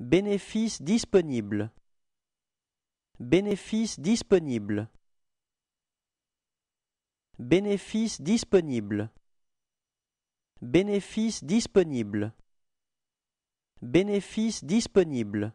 Bénéfice disponible. Bénéfices disponible. Bénéfices disponible. Bénéfices disponible. Bénéfices disponible.